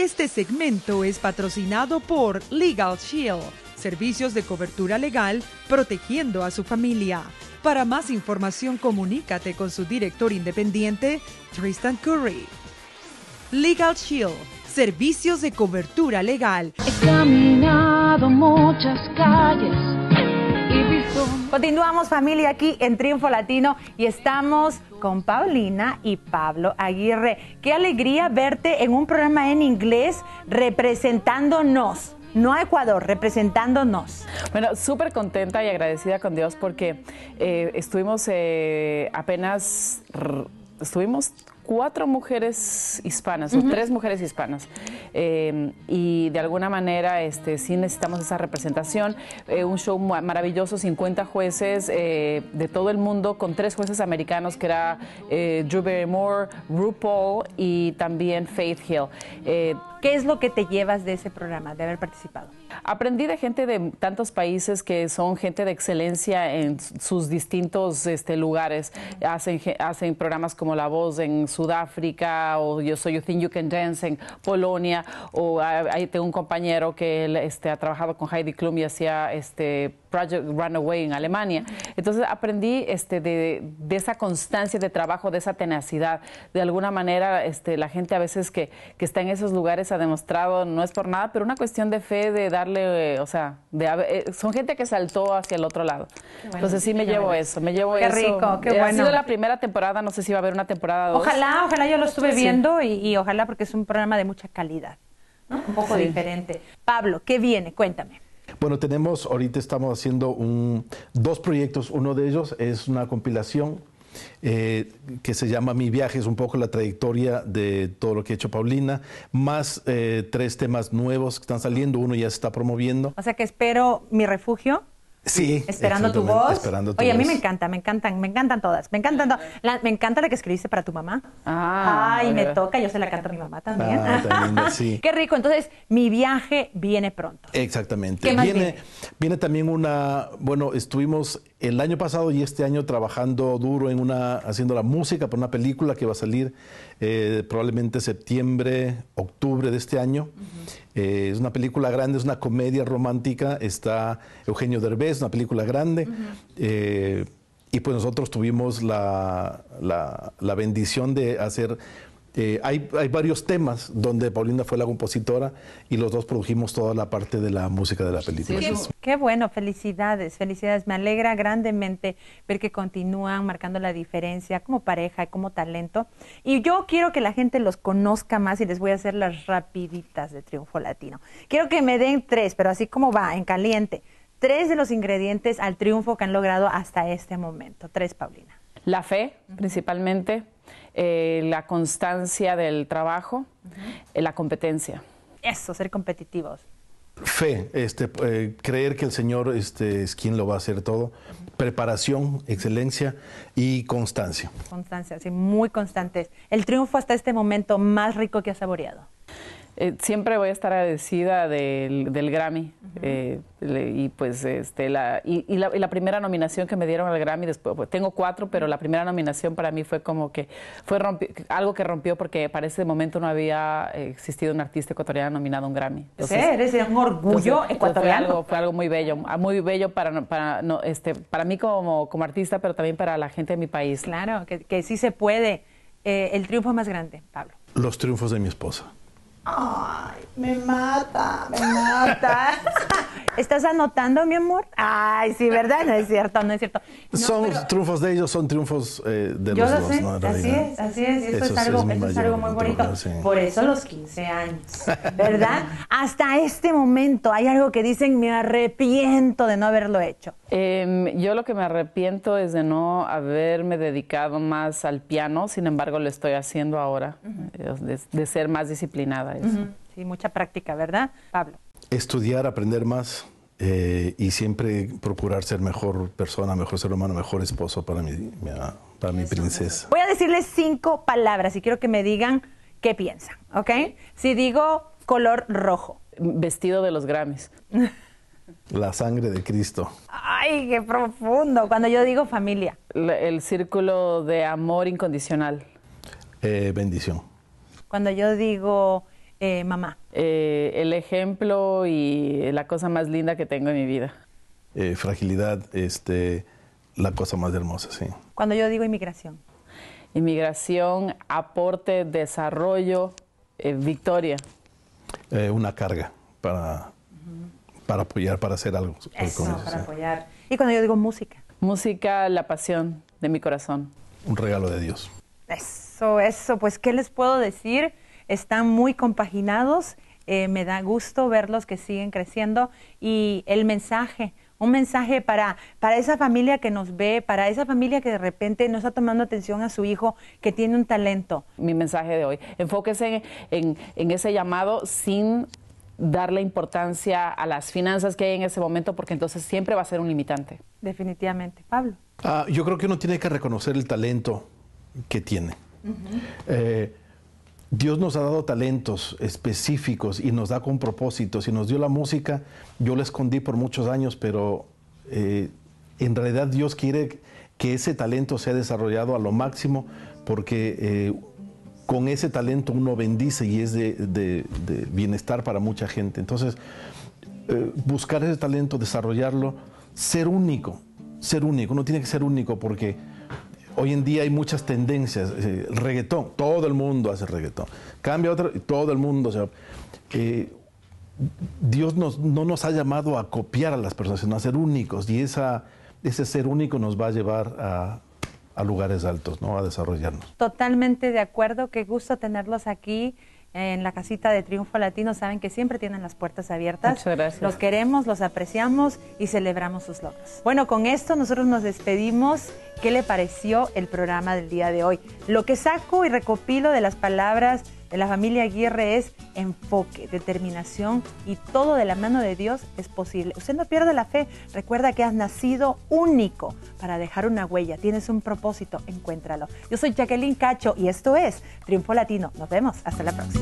Este segmento es patrocinado por Legal Shield, servicios de cobertura legal protegiendo a su familia. Para más información, comunícate con su director independiente, Tristan Curry. Legal Shield, servicios de cobertura legal. He caminado muchas calles Continuamos familia aquí en Triunfo Latino y estamos con Paulina y Pablo Aguirre. Qué alegría verte en un programa en inglés representándonos. No a Ecuador, representándonos. Bueno, súper contenta y agradecida con Dios porque eh, estuvimos eh, apenas, estuvimos cuatro mujeres hispanas, tres mujeres hispanas. Em, y de alguna manera este, sí necesitamos esa representación. Eh, un show maravilloso, 50 jueces eh, de todo el mundo, con tres jueces americanos que era eh, Drew Barrymore, RuPaul y también Faith Hill. ¿Qué es lo que te llevas de ese programa, de haber participado? Aprendí de gente de tantos países que son gente de excelencia en sus distintos este, lugares. Hacen, hacen programas como La Voz en Sudáfrica o Yo Soy You Think You Can Dance en Polonia o ah, hay, tengo un compañero que él, este, ha trabajado con Heidi Klum y hacía este, Project Runaway en Alemania. Entonces aprendí este, de, esa constancia de trabajo, de esa tenacidad. De alguna manera este, la gente a veces que, que está en esos lugares ha demostrado, no es por nada, pero una cuestión de fe, de darle, o sea, de, eh, son gente que saltó hacia el otro lado. Entonces sí me llevo eso, me llevo eso. Qué rico, qué bueno. Ha sido la primera temporada, no sé si va a haber una temporada dos. Ojalá, ojalá yo lo estuve viendo y, ojalá porque es un programa de mucha calidad. un poco diferente. Pablo, ¿qué viene? Cuéntame. Bueno, tenemos, ahorita estamos haciendo un, dos proyectos. Uno de ellos es una compilación eh, que se llama Mi viaje, es un poco la trayectoria de todo lo que ha hecho Paulina, más eh, tres temas nuevos que están saliendo, uno ya se está promoviendo. O sea que espero mi refugio. Sí. Esperando tu voz. Oye, a mí me encanta, me encantan, me encantan todas. Me encantan me encanta la que escribiste para tu mamá. Ah, Ay, me eh. toca, yo se la canto a mi mamá también. Ah, sí. Qué rico. Entonces, mi viaje viene pronto. Exactamente. viene, viene, también una, bueno, estuvimos el año pasado y este año trabajando duro en una, haciendo la música para una película que va a salir eh, probablemente septiembre, octubre de este año. Eh, es una película grande, es una comedia romántica. Está Eugenio Derbez, una película grande. Eh, y pues nosotros tuvimos la, la bendición de hacer este, hay, varios temas donde Paulina fue la compositora y los dos produjimos toda la parte de la música de la película. qué, bueno, felicidades, felicidades. Me alegra grandemente ver que continúan marcando la diferencia como pareja y como talento. Y yo quiero que la gente los conozca más y les voy a hacer las rapiditas de Triunfo Latino. Quiero que me den tres, pero así como va, en caliente. Tres de los ingredientes al triunfo que han logrado hasta este momento. Tres, Paulina. La fe, principalmente eh, la constancia del trabajo, eh, la competencia. Eso, ser competitivos. Fe, este, eh, creer que el Señor este, es quien lo va a hacer todo. Preparación, excelencia y constancia. Constancia, sí, muy constantes. El triunfo hasta este momento más rico que ha saboreado. Eh, siempre voy a estar agradecida del, del Grammy eh, y pues este, la, y, la, primera nominación que me dieron al Grammy después, pues, tengo cuatro, pero la primera nominación para mí fue como que fue algo que rompió porque para ese momento no había eh, existido un artista ecuatoriano nominado a un Grammy. sí, eres un orgullo ecuatoriano. Fue algo, muy bello, ah, muy bello para, este, mí como, artista, pero también para la gente de mi país. Claro, que, sí se puede. el triunfo más grande, Pablo. Los triunfos de mi esposa Ay, me mata, me mata. ¿Estás anotando, mi amor? Ay, sí, ¿verdad? No es cierto, no es cierto. son triunfos de ellos, son triunfos eh, de Yo sé. ¿no? Así es, así es. Eso, eso es, algo, algo muy bonito. Por eso los 15 años, ¿verdad? Hasta este momento hay algo que dicen, me arrepiento de no haberlo hecho. Em, yo lo que me arrepiento es de no haberme dedicado más al piano, sin embargo lo estoy haciendo ahora, eh, de, ser más disciplinada. Sí, mucha práctica, ¿verdad, Pablo? estudiar, aprender más eh, y siempre procurar ser mejor persona, mejor ser humano, mejor esposo para mi, para mi princesa. Voy a decirles cinco palabras y quiero que me digan qué piensan, ¿ok? Si digo color rojo. Vestido de los grames. La sangre de Cristo. Ay, qué profundo. Cuando yo digo familia. el, círculo de amor incondicional. Eh, bendición. Cuando yo digo eh, mamá? Eh, el ejemplo y la cosa más linda que tengo en mi vida. Eh, fragilidad, este, la cosa más hermosa, sí. Cuando yo digo inmigración. Inmigración, aporte, desarrollo, victoria. una carga para, para apoyar, para hacer algo. Eso, para apoyar. Y cuando yo digo música. Música, la pasión de mi corazón. Un regalo de Dios. Eso, eso, pues, ¿qué les puedo decir? están muy compaginados. Eh, me da gusto verlos que siguen creciendo y el mensaje, un mensaje para, para esa familia que nos ve, para esa familia que de repente no está tomando atención a su hijo, que tiene un talento. Mi mensaje de hoy, enfóquese en, ese llamado sin darle importancia a las finanzas que hay en ese momento, porque entonces siempre va a ser un limitante. Definitivamente. Pablo. Ah, yo creo que uno tiene que reconocer el talento que tiene. Dios nos ha dado talentos específicos y nos da con propósitos. Y nos dio la música. Yo la escondí por muchos años, pero eh, en realidad Dios quiere que ese talento sea desarrollado a lo máximo porque eh, con ese talento uno bendice y es de, bienestar para mucha gente. Entonces, eh, buscar ese talento, desarrollarlo, ser único, ser único. Uno tiene que ser único porque Hoy en día hay muchas tendencias. Eh, reggaetón, todo el mundo hace reggaetón. Cambia otro y todo el mundo. O sea, eh, Dios no nos ha llamado a copiar a las personas, sino a ser únicos. Y esa, ese ser único nos va a llevar a, a lugares altos, ¿no? A desarrollarnos. Totalmente de acuerdo. Qué gusto tenerlos aquí en la casita de Triunfo Latino saben que siempre tienen las puertas abiertas. Muchas gracias. Los queremos, los apreciamos y celebramos sus logros. Bueno, con esto nosotros nos despedimos. ¿Qué le pareció el programa del día de hoy? Lo que saco y recopilo de las palabras de la familia Aguirre es enfoque, determinación y todo de la mano de Dios es posible. Usted no pierda la fe. Recuerda que has nacido único para dejar una huella. Tienes un propósito, encuéntralo. Yo soy Jacqueline Cacho y esto es Triunfo Latino. Nos vemos. Hasta la próxima.